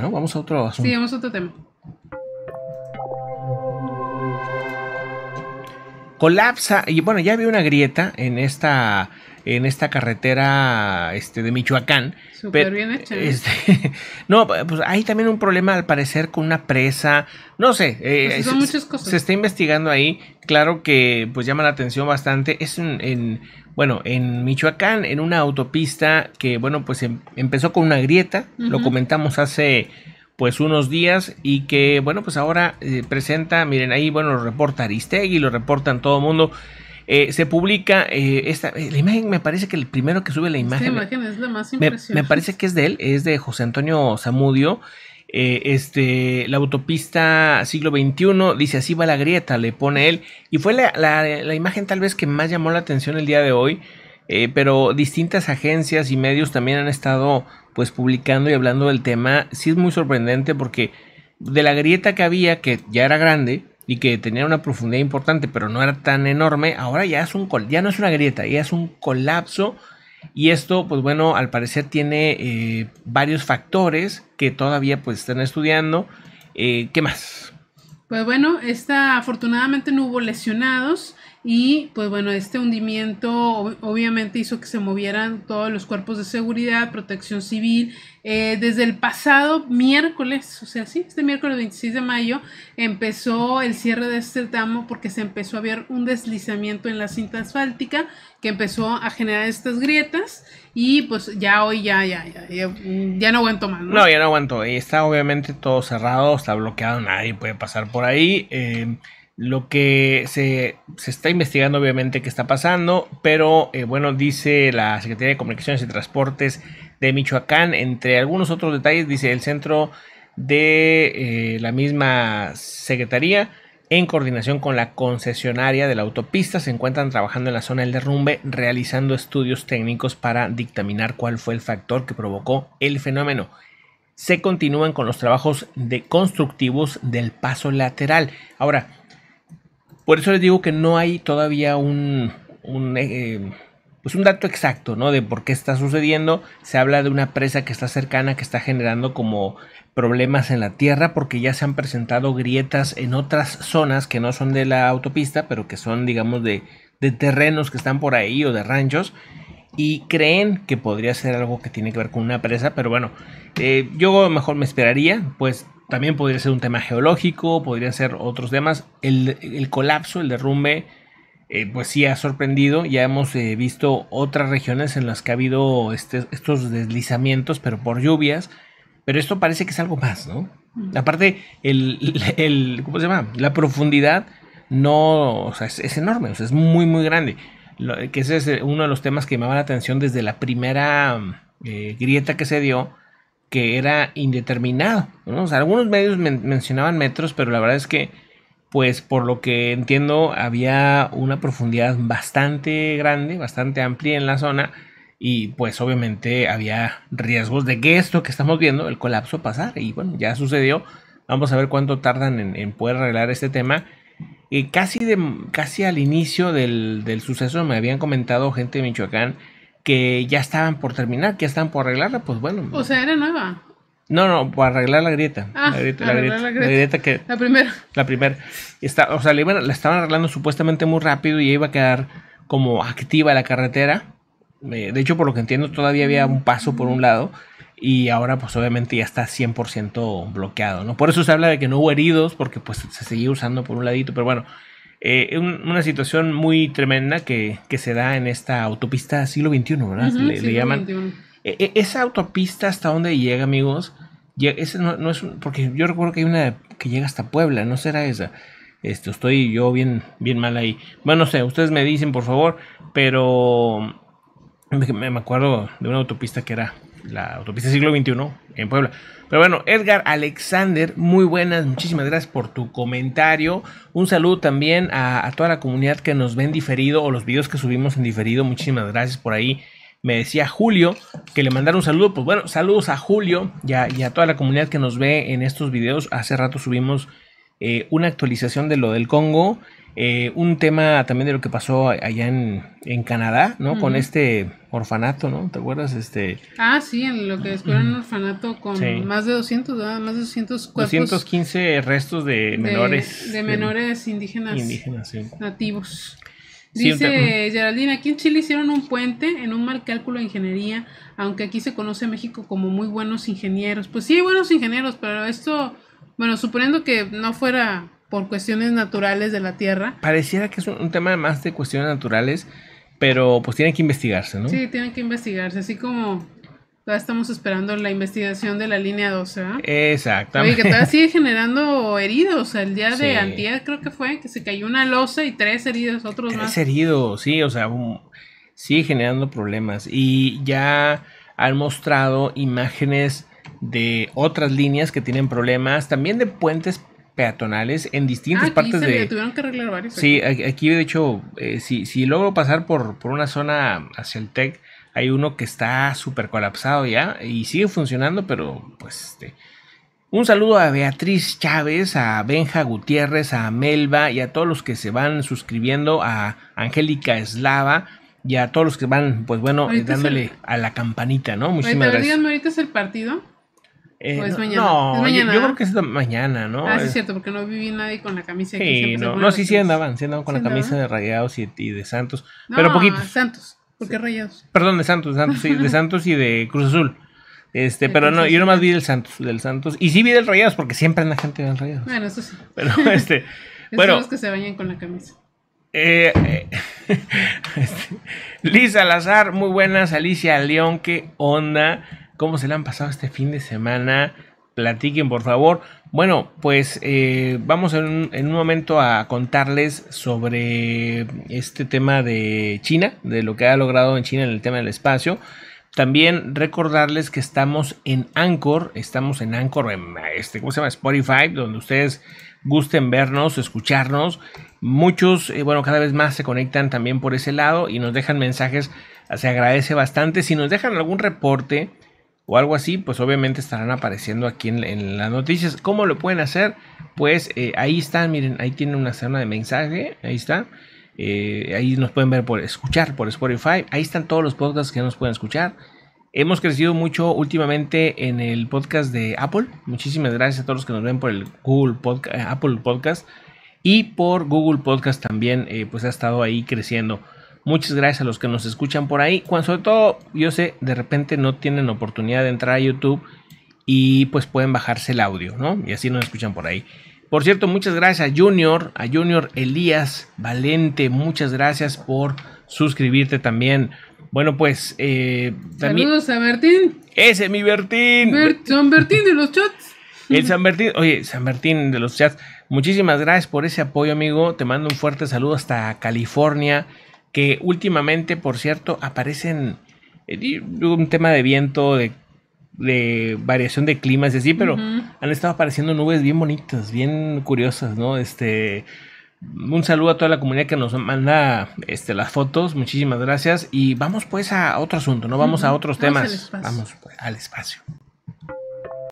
¿no? Vamos a otro asunto. Sí, vamos a otro tema. colapsa, y bueno, ya había una grieta en esta en esta carretera este, de Michoacán. Súper bien hecha. Este, no, pues hay también un problema al parecer con una presa, no sé. Eh, pues son se, muchas cosas. Se está investigando ahí, claro que pues llama la atención bastante. Es en, bueno, en Michoacán, en una autopista que, bueno, pues em, empezó con una grieta, lo comentamos hace pues unos días y que bueno pues ahora eh, presenta miren ahí bueno lo reporta Aristegui lo reportan todo el mundo eh, se publica eh, esta la imagen me parece que el primero que sube la imagen, es la más impresionante. Me, parece que es de él es de José Antonio Zamudio este la autopista siglo XXI dice así va la grieta le pone él y fue la, la imagen tal vez que más llamó la atención el día de hoy pero distintas agencias y medios también han estado pues publicando y hablando del tema, sí es muy sorprendente porque de la grieta que había, que ya era grande y que tenía una profundidad importante, pero no era tan enorme, ahora ya es un col ya no es una grieta, ya es un colapso. Y esto, pues bueno, al parecer tiene eh, varios factores que todavía pues están estudiando. Eh, ¿Qué más? Pues bueno, esta, afortunadamente no hubo lesionados y pues bueno, este hundimiento obviamente hizo que se movieran todos los cuerpos de seguridad, protección civil. Eh, desde el pasado miércoles, o sea, sí, este miércoles 26 de mayo, empezó el cierre de este tramo porque se empezó a ver un deslizamiento en la cinta asfáltica que empezó a generar estas grietas y pues ya hoy ya, ya, ya, ya, no aguanto más. ¿no? ya no aguanto. está obviamente todo cerrado, está bloqueado, nadie puede pasar por ahí. Eh, lo que se, está investigando obviamente qué está pasando, pero eh, bueno, dice la Secretaría de Comunicaciones y Transportes de Michoacán, entre algunos otros detalles, dice el centro de eh, la misma Secretaría, en coordinación con la concesionaria de la autopista, se encuentran trabajando en la zona del derrumbe, realizando estudios técnicos para dictaminar cuál fue el factor que provocó el fenómeno. Se continúan con los trabajos de constructivos del paso lateral. Ahora, por eso les digo que no hay todavía un, eh, pues un dato exacto, ¿no? De por qué está sucediendo. Se habla de una presa que está cercana, que está generando como problemas en la tierra, porque ya se han presentado grietas en otras zonas que no son de la autopista, pero que son, digamos, de, de terrenos que están por ahí o de ranchos. Y creen que podría ser algo que tiene que ver con una presa, pero bueno, eh, yo mejor me esperaría, pues también podría ser un tema geológico, podrían ser otros temas. El, colapso, el derrumbe, eh, pues sí ha sorprendido. Ya hemos eh, visto otras regiones en las que ha habido este, estos deslizamientos, pero por lluvias. Pero esto parece que es algo más, ¿no? Aparte, el, ¿cómo se llama? La profundidad no, es, enorme, es muy, muy grande. que ese es uno de los temas que me llamaba la atención desde la primera eh, grieta que se dio que era indeterminado. algunos medios mencionaban metros, pero la verdad es que, pues por lo que entiendo, había una profundidad bastante grande, bastante amplia en la zona. Y pues obviamente había riesgos de que esto que estamos viendo, el colapso, pasar, Y bueno, ya sucedió. Vamos a ver cuánto tardan en, poder arreglar este tema. Y casi, de, casi al inicio del, del suceso me habían comentado gente de Michoacán que ya estaban por terminar, que ya estaban por arreglarla, pues bueno. O sea, era nueva. No, no, por arreglar la grieta. Ah, la grieta, la grieta, la que, la primera. La primera. Está, o sea, la, estaban arreglando supuestamente muy rápido y iba a quedar como activa la carretera. Eh, de hecho, por lo que entiendo, todavía había un paso por un mm. lado y ahora pues obviamente ya está 100% bloqueado, ¿no? Por eso se habla de que no hubo heridos porque pues se seguía usando por un ladito, pero bueno, eh, una situación muy tremenda que, se da en esta autopista siglo XXI, ¿verdad? le, llaman. E, e, esa autopista hasta dónde llega, amigos. no, es porque yo recuerdo que hay una que llega hasta Puebla, no será esa. Este, estoy yo bien, bien mal ahí. Bueno, no sé, ustedes me dicen, por favor, pero me acuerdo de una autopista que era la autopista siglo XXI en Puebla. Pero bueno, Edgar Alexander, muy buenas, muchísimas gracias por tu comentario. Un saludo también a, toda la comunidad que nos ven diferido o los videos que subimos en diferido, muchísimas gracias por ahí. Me decía Julio que le mandaron un saludo. Pues bueno, saludos a Julio y a, y a toda la comunidad que nos ve en estos videos. Hace rato subimos eh, una actualización de lo del Congo, eh, un tema también de lo que pasó allá en, Canadá, ¿no? Con este orfanato, ¿no? ¿Te acuerdas? Este... Ah, sí, en lo que descubrieron un orfanato con más de 200, más de 200 215 restos de menores. De, menores indígenas. Nativos. Dice Geraldine, aquí en Chile hicieron un puente en un mal cálculo de ingeniería, aunque aquí se conoce a México como muy buenos ingenieros. Pues sí, buenos ingenieros, pero esto bueno, suponiendo que no fuera por cuestiones naturales de la Tierra. Pareciera que es un, tema más de cuestiones naturales, pero pues tienen que investigarse, ¿no? Sí, tienen que investigarse, así como todavía estamos esperando la investigación de la línea 12, ¿verdad? Exactamente. Oye, que todavía sigue generando heridos, el día de antier creo que fue, que se cayó una losa y tres heridos, otros más. Tres heridos, sí, o sea, sigue generando problemas y ya han mostrado imágenes de otras líneas que tienen problemas, también de puentes peatonales en distintas ah, partes de... Tuvieron que arreglar varios. Sí, aquí, de hecho, eh, si, si, logro pasar por, por, una zona hacia el TEC, hay uno que está súper colapsado ya y sigue funcionando, pero pues... Este, un saludo a Beatriz Chávez, a Benja Gutiérrez, a Melva y a todos los que se van suscribiendo, a Angélica Eslava y a todos los que van, pues bueno, eh, dándole a la campanita, ¿no? Muchísimas gracias. ahorita es el partido. Pues mañana. No, Yo, creo que es mañana, ¿no? Ah, sí, es cierto, porque no vi nadie con la camisa. Sí, no, no sí, sí andaban, sí andaban con la camisa de Rayados y, de Santos. No, pero poquito. Santos, ¿por qué Rayados? Perdón, de Santos, Santos de Santos y de Cruz Azul. Este, pero no, yo nomás vi del Santos, del Santos. Y sí vi del Rayados, porque siempre la gente del Rayados. Bueno, eso sí. Pero este. bueno, son los que se bañan con la camisa. Eh, eh este, Liz Salazar, muy buenas. Alicia León, qué onda cómo se le han pasado este fin de semana. Platiquen, por favor. Bueno, pues eh, vamos en un, momento a contarles sobre este tema de China, de lo que ha logrado en China en el tema del espacio. También recordarles que estamos en Anchor, estamos en Anchor, en este, ¿cómo se llama? Spotify, donde ustedes gusten vernos, escucharnos. Muchos, eh, bueno, cada vez más se conectan también por ese lado y nos dejan mensajes, se agradece bastante. Si nos dejan algún reporte, o algo así, pues obviamente estarán apareciendo aquí en, las noticias. ¿Cómo lo pueden hacer? Pues eh, ahí están, miren, ahí tienen una zona de mensaje, ahí está. Eh, ahí nos pueden ver por escuchar por Spotify. Ahí están todos los podcasts que nos pueden escuchar. Hemos crecido mucho últimamente en el podcast de Apple. Muchísimas gracias a todos los que nos ven por el Google Podcast, eh, Apple Podcast y por Google Podcast también, pues ha estado ahí creciendo. Muchas gracias a los que nos escuchan por ahí. Cuando sobre todo, yo sé, de repente no tienen oportunidad de entrar a YouTube y pues pueden bajarse el audio, ¿no? Y así nos escuchan por ahí. Por cierto, muchas gracias a Junior, a Junior Elías Valente, muchas gracias por suscribirte también. Bueno, pues eh, Saludos a Bertín. Ese mi Bertín. San Bertín de los chats. El San Bertín, oye, San Bertín de los chats. Muchísimas gracias por ese apoyo, amigo. Te mando un fuerte saludo hasta California que últimamente, por cierto, aparecen eh, un tema de viento, de, variación de climas y así, pero han estado apareciendo nubes bien bonitas, bien curiosas, ¿no? Este, un saludo a toda la comunidad que nos manda este, las fotos, muchísimas gracias y vamos pues a otro asunto, ¿no? Vamos a otros temas. Vamos, al espacio. Pues,